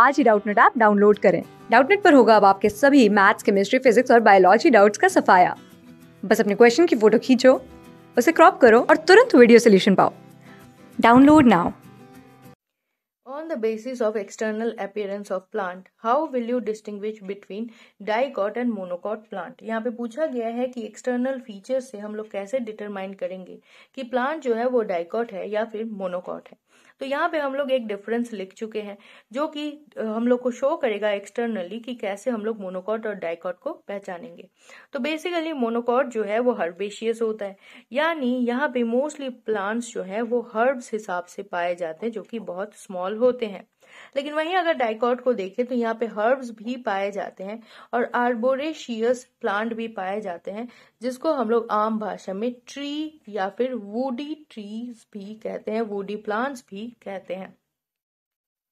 आज ही Doubtnut app download करें डाउटनेट पर होगा अब आपके सभी मैथ्स केमिस्ट्री फिजिक्स और बायोलॉजी डाउट्स का सफाया बस अपने क्वेश्चन की फोटो खींचो उसे क्रॉप करो और तुरंत वीडियो सोल्यूशन पाओ download now On the basis of external appearance of plant, how will you distinguish between dicot and monocot plant? यहाँ पे पूछा गया है कि external features से हम लोग कैसे determine करेंगे कि plant जो है वो dicot है या फिर monocot है तो यहाँ पे हम लोग एक डिफरेंस लिख चुके हैं जो कि हम लोग को शो करेगा एक्सटर्नली कि कैसे हम लोग मोनोकॉट और डायकॉट को पहचानेंगे तो बेसिकली मोनोकॉट जो है वो हर्बेशियस होता है यानी यहाँ पे मोस्टली प्लांट्स जो है वो हर्ब्स हिसाब से पाए जाते हैं जो कि बहुत स्मॉल होते हैं लेकिन वहीं अगर डाइकॉट को देखें तो यहाँ पे हर्ब्स भी पाए जाते हैं और आर्बोरेशियस प्लांट भी पाए जाते हैं जिसको हम लोग आम भाषा में ट्री या फिर वूडी ट्रीज भी कहते हैं वूडी प्लांट्स भी कहते हैं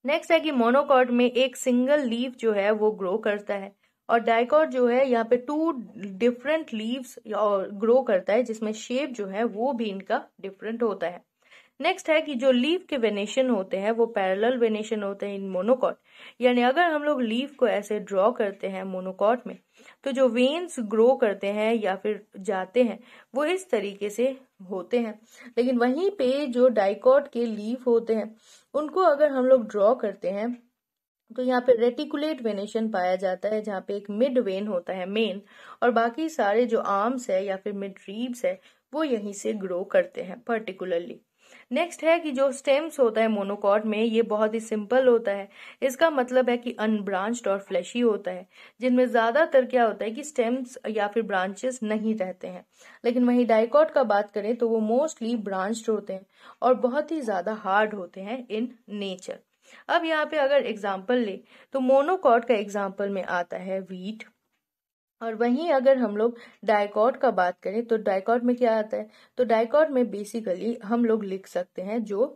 नेक्स्ट है कि मोनोकॉट में एक सिंगल लीव जो है वो ग्रो करता है और डायकॉट जो है यहाँ पे टू डिफरेंट लीव्स और ग्रो करता है जिसमें शेप जो है वो भी इनका डिफरेंट होता है नेक्स्ट है कि जो लीफ के वेनेशन होते हैं वो पैरेलल वेनेशन होते हैं इन मोनोकॉट यानी अगर हम लोग लीफ को ऐसे ड्रॉ करते हैं मोनोकॉट में तो जो वेन्स ग्रो करते हैं या फिर जाते हैं वो इस तरीके से होते हैं लेकिन वहीं पे जो डाइकॉट के लीफ होते हैं उनको अगर हम लोग ड्रॉ करते हैं तो यहाँ पे रेटिकुलेट वेनेशन पाया जाता है जहाँ पे एक मिड वेन होता है मेन और बाकी सारे जो आर्म्स है या फिर मिड रीब्स है वो यहीं से ग्रो करते हैं पर्टिकुलरली नेक्स्ट है कि जो स्टेम्स होता है मोनोकॉट में ये बहुत ही सिंपल होता है इसका मतलब है कि अनब्रांच्ड और फ्लैशी होता है जिनमें ज़्यादातर क्या होता है कि स्टेम्स या फिर ब्रांचेस नहीं रहते हैं लेकिन वहीं डाइकॉट का बात करें तो वो मोस्टली ब्रांच्ड होते हैं और बहुत ही ज़्यादा हार्ड होते हैं इन नेचर अब यहाँ पे अगर एग्जाम्पल ले तो मोनोकॉट का एग्जाम्पल में आता है वीट और वहीं अगर हम लोग डायकॉट का बात करें तो डायकॉट में क्या आता है तो डायकॉट में बेसिकली हम लोग लिख सकते हैं जो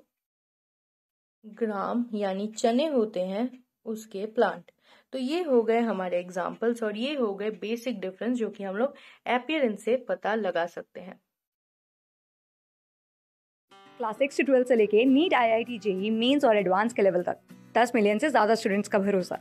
ग्राम यानी चने होते हैं उसके प्लांट तो ये हो गए हमारे एग्जाम्पल्स और ये हो गए बेसिक डिफरेंस जो कि हम लोग एपियरेंस से पता लगा सकते हैं क्लास सिक्स से ट्वेल्थ से लेके NEET I I T JEE mains और एडवांस के लेवल तक दस मिलियन से ज्यादा स्टूडेंट्स का भरोसा